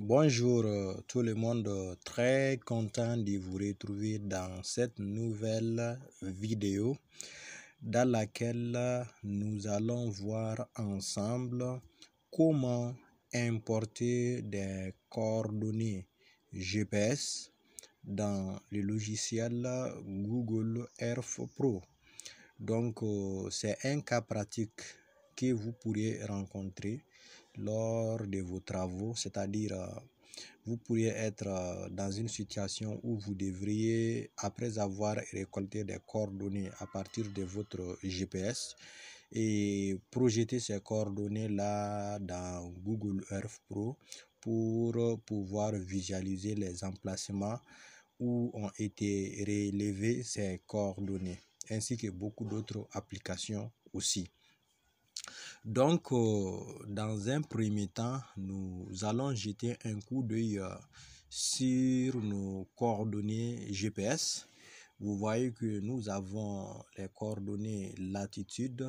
Bonjour euh, tout le monde, très content de vous retrouver dans cette nouvelle vidéo dans laquelle nous allons voir ensemble comment importer des coordonnées GPS dans le logiciel Google Earth Pro. Donc euh, c'est un cas pratique que vous pourriez rencontrer lors de vos travaux, c'est-à-dire euh, vous pourriez être euh, dans une situation où vous devriez, après avoir récolté des coordonnées à partir de votre GPS, et projeter ces coordonnées-là dans Google Earth Pro pour pouvoir visualiser les emplacements où ont été relevées ces coordonnées, ainsi que beaucoup d'autres applications aussi. Donc, euh, dans un premier temps, nous allons jeter un coup d'œil euh, sur nos coordonnées GPS. Vous voyez que nous avons les coordonnées latitude,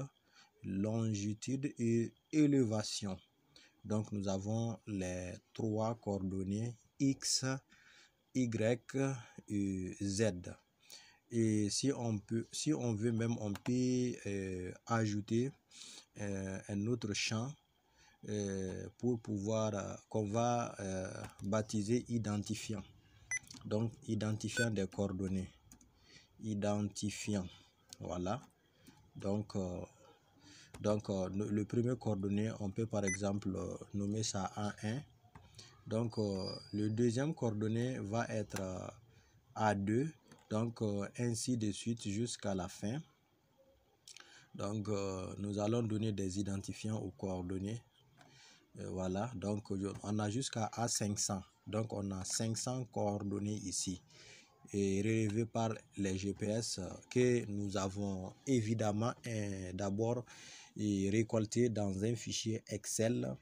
longitude et élévation. Donc, nous avons les trois coordonnées X, Y et Z. Et si on, peut, si on veut même, on peut euh, ajouter euh, un autre champ euh, pour pouvoir euh, qu'on va baptiser identifiant. Donc identifiant des coordonnées. Identifiant. Voilà. Donc donc le premier coordonnée, on peut par exemple nommer ça a 1. Donc le deuxième coordonnée va être A2. Donc ainsi de suite jusqu'à la fin. Donc, euh, nous allons donner des identifiants aux coordonnées. Euh, voilà, donc on a jusqu'à A500. Donc, on a 500 coordonnées ici et relevées par les GPS euh, que nous avons évidemment d'abord récolté dans un fichier Excel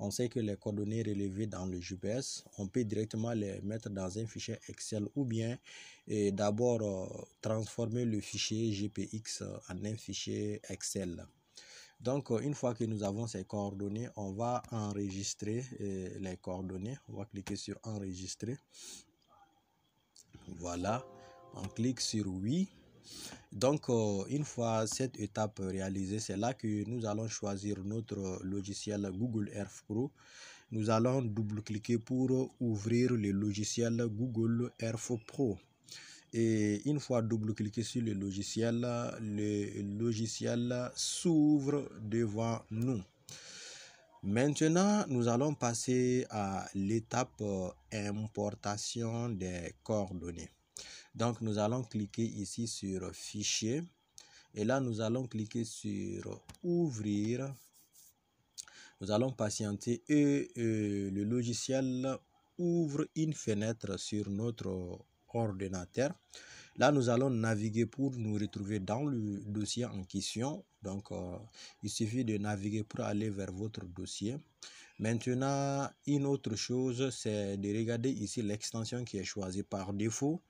on sait que les coordonnées relevées dans le GPS, on peut directement les mettre dans un fichier Excel ou bien d'abord euh, transformer le fichier GPX euh, en un fichier Excel. Donc, euh, une fois que nous avons ces coordonnées, on va enregistrer les coordonnées. On va cliquer sur enregistrer. Voilà, on clique sur oui. Donc, euh, une fois cette étape réalisée, c'est là que nous allons choisir notre logiciel Google Earth Pro. Nous allons double-cliquer pour ouvrir le logiciel Google Earth Pro. Et une fois double-cliqué sur le logiciel, le logiciel s'ouvre devant nous. Maintenant, nous allons passer à l'étape euh, importation des coordonnées. Donc nous allons cliquer ici sur Fichier et là nous allons cliquer sur Ouvrir. Nous allons patienter et euh, le logiciel ouvre une fenêtre sur notre ordinateur. Là, nous allons naviguer pour nous retrouver dans le dossier en question. Donc, euh, il suffit de naviguer pour aller vers votre dossier. Maintenant, une autre chose, c'est de regarder ici l'extension qui est choisie par défaut.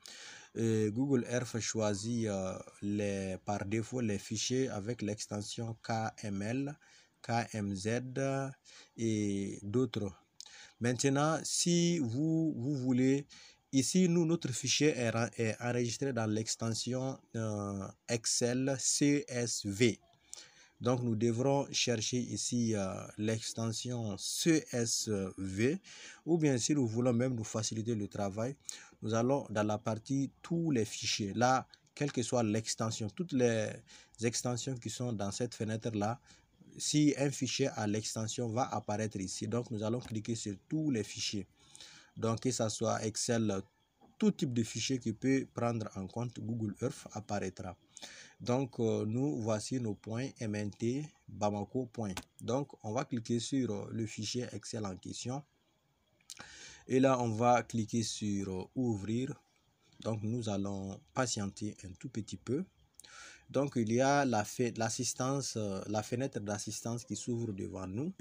Euh, Google Earth choisit euh, les, par défaut les fichiers avec l'extension KML, KMZ et d'autres. Maintenant, si vous, voulez, ici, nous, notre fichier est, enregistré dans l'extension euh, Excel CSV. Donc nous devrons chercher ici euh, l'extension CSV ou bien si nous voulons même nous faciliter le travail, nous allons dans la partie tous les fichiers. Là, quelle que soit l'extension, toutes les extensions qui sont dans cette fenêtre-là, si un fichier à l'extension, va apparaître ici. Donc nous allons cliquer sur tous les fichiers. Donc que ce soit Excel, tout type de fichier qui peut prendre en compte Google Earth apparaîtra. Donc, euh, nous voici nos points MNT Bamako points. Donc, on va cliquer sur euh, le fichier Excel en question. Et là, on va cliquer sur euh, Ouvrir. Donc, nous allons patienter un tout petit peu. Donc, il y a la, la fenêtre d'assistance qui s'ouvre devant nous.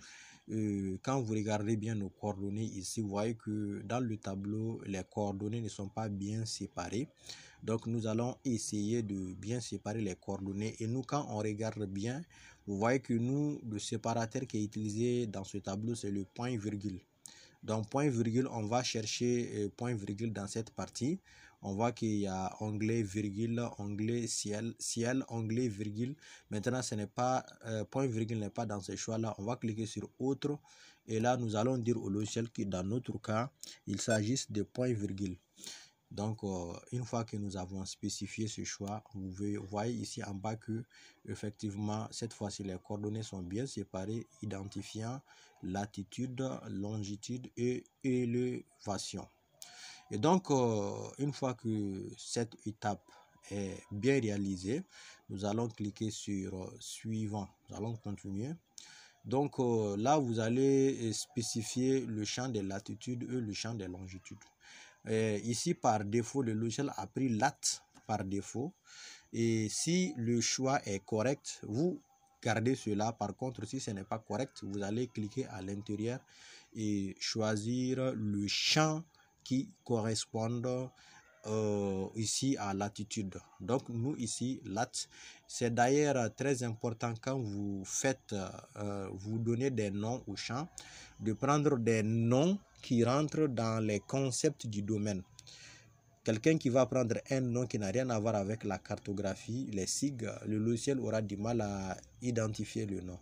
Euh, quand vous regardez bien nos coordonnées ici, vous voyez que dans le tableau, les coordonnées ne sont pas bien séparées. Donc nous allons essayer de bien séparer les coordonnées. Et nous, quand on regarde bien, vous voyez que nous, le séparateur qui est utilisé dans ce tableau, c'est le point virgule. Donc point virgule, on va chercher euh, point virgule dans cette partie on voit qu'il y a onglet virgule, onglet ciel, ciel, onglet virgule. Maintenant, ce n'est pas, euh, point virgule n'est pas dans ce choix-là. On va cliquer sur autre. Et là, nous allons dire au logiciel que dans notre cas, il s'agisse de point virgule. Donc, euh, une fois que nous avons spécifié ce choix, vous voyez ici en bas que, effectivement, cette fois-ci, les coordonnées sont bien séparées, identifiant latitude, longitude et élévation. Et donc, euh, une fois que cette étape est bien réalisée, nous allons cliquer sur euh, Suivant. Nous allons continuer. Donc euh, là, vous allez spécifier le champ de latitudes et le champ des longitudes. ici, par défaut, le logiciel a pris lat par défaut. Et si le choix est correct, vous gardez cela. Par contre, si ce n'est pas correct, vous allez cliquer à l'intérieur et choisir le champ qui correspondent euh, ici à l'attitude. Donc nous ici, lat, c'est d'ailleurs très important quand vous faites, euh, vous donnez des noms aux champs, de prendre des noms qui rentrent dans les concepts du domaine. Quelqu'un qui va prendre un nom qui n'a rien à voir avec la cartographie, les sig le logiciel aura du mal à identifier le nom.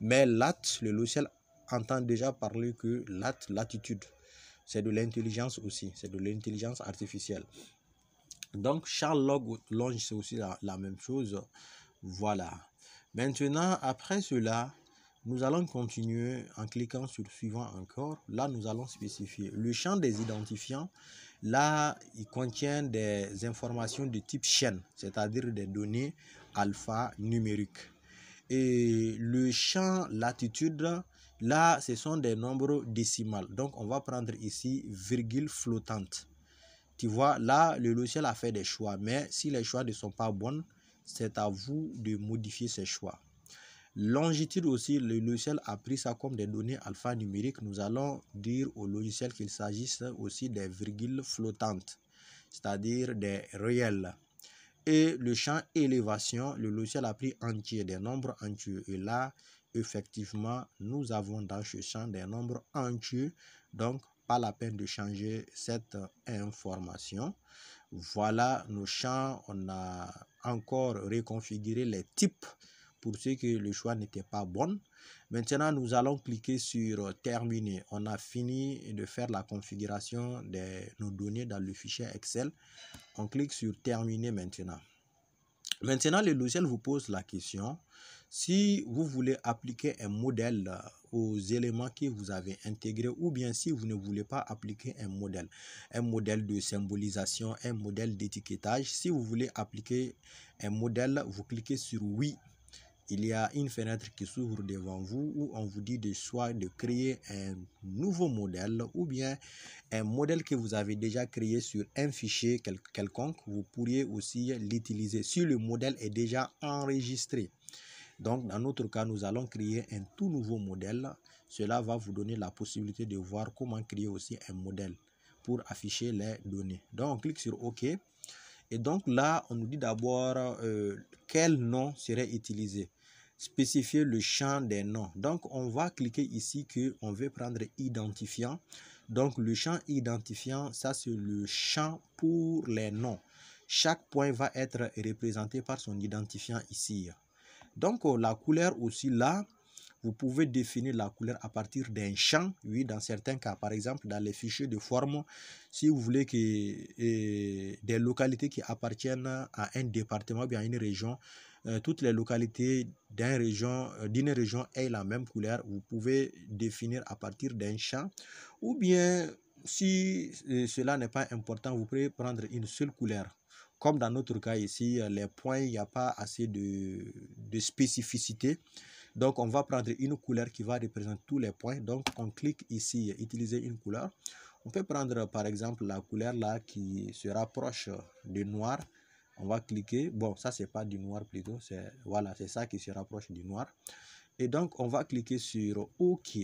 Mais lat, le logiciel entend déjà parler que lat, l'attitude. C'est de l'intelligence aussi, c'est de l'intelligence artificielle. Donc Charles Longe, c'est aussi la, la, même chose. Voilà. Maintenant, après cela, nous allons continuer en cliquant sur suivant encore. Là, nous allons spécifier le champ des identifiants. Là, il contient des informations de type chaîne, c'est-à-dire des données alpha numériques. Et le champ latitude, Là, ce sont des nombres décimales. Donc, on va prendre ici virgule flottante. Tu vois, là, le logiciel a fait des choix. Mais si les choix ne sont pas bons, c'est à vous de modifier ces choix. Longitude aussi, le logiciel a pris ça comme des données alphanumériques. Nous allons dire au logiciel qu'il s'agisse aussi des virgules flottantes, c'est-à-dire des réels. Et le champ élévation, le logiciel a pris entier, des nombres entiers. Et là, effectivement, nous avons dans ce champ des nombres entiers. Donc, pas la peine de changer cette euh, information. Voilà nos champs. On a encore reconfiguré les types pour ceux que le choix n'était pas bon. Maintenant, nous allons cliquer sur euh, Terminer. On a fini de faire la configuration de nos données dans le fichier Excel. On clique sur Terminer maintenant. Maintenant, le logiciel vous pose la question si vous voulez appliquer un modèle euh, aux éléments que vous avez intégrés ou bien si vous ne voulez pas appliquer un modèle, un modèle de symbolisation, un modèle d'étiquetage, si vous voulez appliquer un modèle, vous cliquez sur oui. Il y a une fenêtre qui s'ouvre devant vous où on vous dit de choix de créer un nouveau modèle ou bien un modèle que vous avez déjà créé sur un fichier quelconque. Vous pourriez aussi l'utiliser si le modèle est déjà enregistré. Donc, dans notre cas, nous allons créer un tout nouveau modèle. Cela va vous donner la possibilité de voir comment créer aussi un modèle pour afficher les données. Donc, on clique sur OK. Et donc là, on nous dit d'abord euh, quel nom serait utilisé. Spécifier le champ des noms. Donc, on va cliquer ici qu'on veut prendre identifiant. Donc, le champ identifiant, ça c'est le champ pour les noms. Chaque point va être représenté par son identifiant ici. Donc euh, la couleur aussi là, vous pouvez définir la couleur à partir d'un champ. Oui, dans certains cas, par exemple, dans les fichiers de forme, si vous voulez que euh, des localités qui appartiennent à un département ou bien à une région, euh, toutes les localités d'une région, d'une région aient la même couleur, vous pouvez définir à partir d'un champ. Ou bien, si cela n'est pas important, vous pouvez prendre une seule couleur. Comme dans notre cas ici, euh, les points, il n'y a pas assez de, spécificité. Donc, on va prendre une couleur qui va représenter tous les points. Donc, on clique ici, utiliser une couleur. On peut prendre, euh, par exemple, la couleur là qui se rapproche du noir. On va cliquer. Bon, ça, c'est pas du noir plutôt. c'est Voilà, c'est ça qui se rapproche du noir. Et donc, on va cliquer sur OK.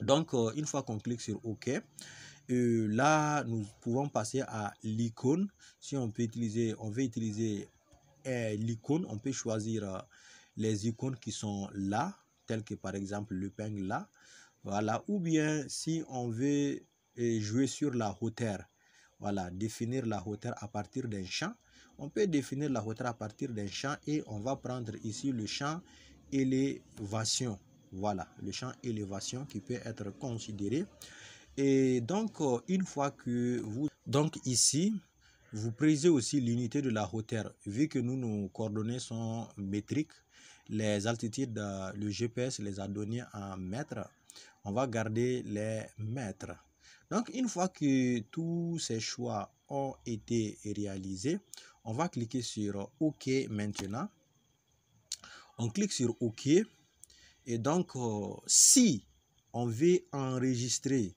Donc, euh, une fois qu'on clique sur OK, et là, nous pouvons passer à l'icône. Si on peut utiliser, on veut utiliser euh, l'icône, on peut choisir euh, les icônes qui sont là, telles que par exemple le ping là. Voilà. Ou bien si on veut euh, jouer sur la hauteur, voilà, définir la hauteur à partir d'un champ. On peut définir la hauteur à partir d'un champ et on va prendre ici le champ élévation. Voilà, le champ élévation qui peut être considéré et donc, euh, une fois que vous... Donc ici, vous prisez aussi l'unité de la hauteur. Vu que nous, nos coordonnées sont métriques, les altitudes, euh, le GPS les a données en mètres. On va garder les mètres. Donc, une fois que tous ces choix ont été réalisés, on va cliquer sur OK maintenant. On clique sur OK. Et donc, euh, si on veut enregistrer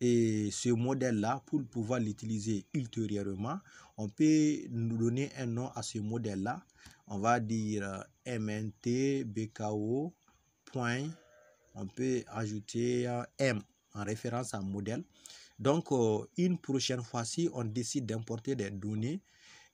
et ce modèle-là, pour pouvoir l'utiliser ultérieurement, on peut nous donner un nom à ce modèle-là. On va dire euh, mntbko point. On peut ajouter euh, M en référence à modèle. Donc, euh, une prochaine fois-ci, on décide d'importer des données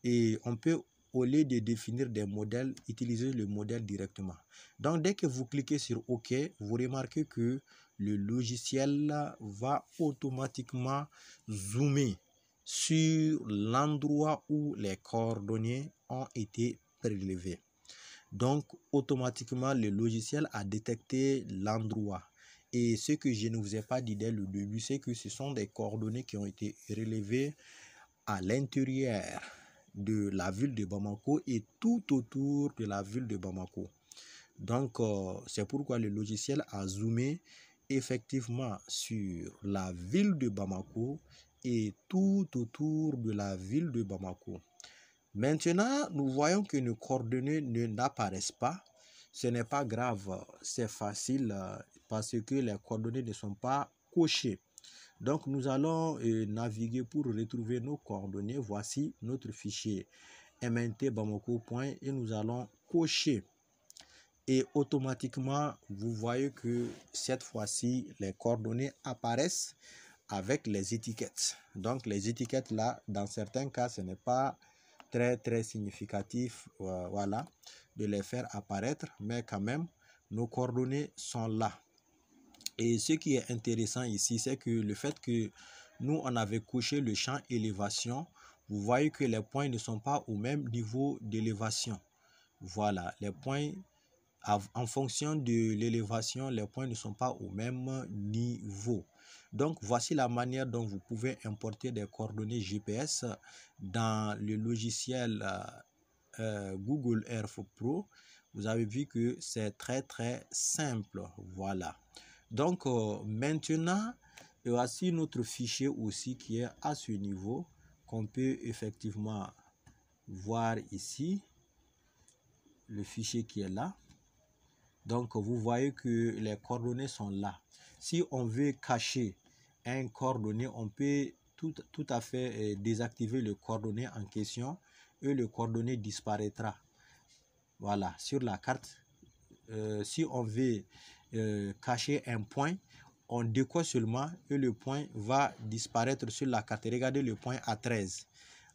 et on peut, au lieu de définir des modèles, utiliser le modèle directement. Donc, dès que vous cliquez sur OK, vous remarquez que le logiciel va automatiquement zoomer sur l'endroit où les coordonnées ont été prélevées. Donc, automatiquement, le logiciel a détecté l'endroit. Et ce que je ne vous ai pas dit dès le début, c'est que ce sont des coordonnées qui ont été relevées à l'intérieur de la ville de Bamako et tout autour de la ville de Bamako. Donc, euh, c'est pourquoi le logiciel a zoomé effectivement sur la ville de Bamako et tout autour de la ville de Bamako. Maintenant, nous voyons que nos coordonnées ne n'apparaissent pas. Ce n'est pas grave, c'est facile euh, parce que les coordonnées ne sont pas cochées. Donc, nous allons euh, naviguer pour retrouver nos coordonnées. Voici notre fichier point et nous allons cocher et automatiquement vous voyez que cette fois-ci les coordonnées apparaissent avec les étiquettes donc les étiquettes là dans certains cas ce n'est pas très très significatif euh, voilà de les faire apparaître mais quand même nos coordonnées sont là et ce qui est intéressant ici c'est que le fait que nous on avait couché le champ élévation vous voyez que les points ne sont pas au même niveau d'élévation voilà les points en fonction de l'élévation, les points ne sont pas au même niveau. Donc voici la manière dont vous pouvez importer des coordonnées GPS dans le logiciel euh, Google Earth Pro. Vous avez vu que c'est très très simple. Voilà. Donc euh, maintenant, voici notre fichier aussi qui est à ce niveau qu'on peut effectivement voir ici. Le fichier qui est là. Donc vous voyez que les coordonnées sont là. Si on veut cacher un coordonné, on peut tout, à fait euh, désactiver le coordonné en question et le coordonné disparaîtra. Voilà, sur la carte, euh, si on veut euh, cacher un point, on décoche seulement et le point va disparaître sur la carte. Regardez le point A13.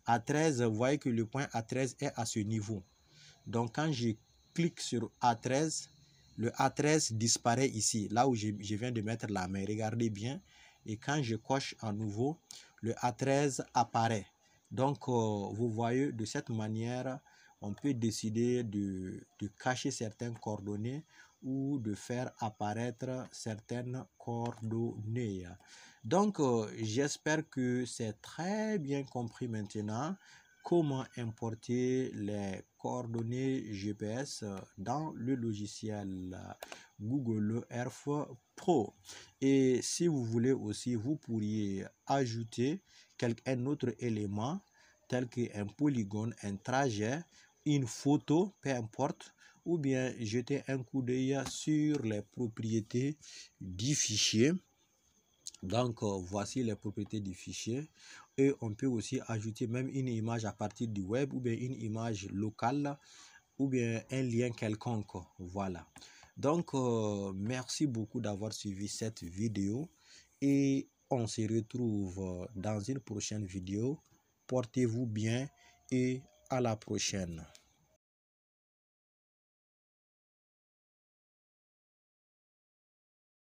A13, vous voyez que le point A13 est à ce niveau. Donc quand je clique sur A13, le A13 disparaît ici, là où je, viens de mettre la main. Regardez bien. Et quand je coche à nouveau, le A13 apparaît. Donc, euh, vous voyez, de cette manière, on peut décider de, cacher certaines coordonnées ou de faire apparaître certaines coordonnées. Donc, euh, j'espère que c'est très bien compris maintenant comment importer les coordonnées GPS dans le logiciel Google Earth Pro. Et si vous voulez aussi, vous pourriez ajouter un autre élément tel qu'un polygone, un trajet, une photo, peu importe, ou bien jeter un coup d'œil sur les propriétés du fichier donc euh, voici les propriétés du fichier et on peut aussi ajouter même une image à partir du web ou bien une image locale ou bien un lien quelconque voilà donc euh, merci beaucoup d'avoir suivi cette vidéo et on se retrouve dans une prochaine vidéo portez-vous bien et à la prochaine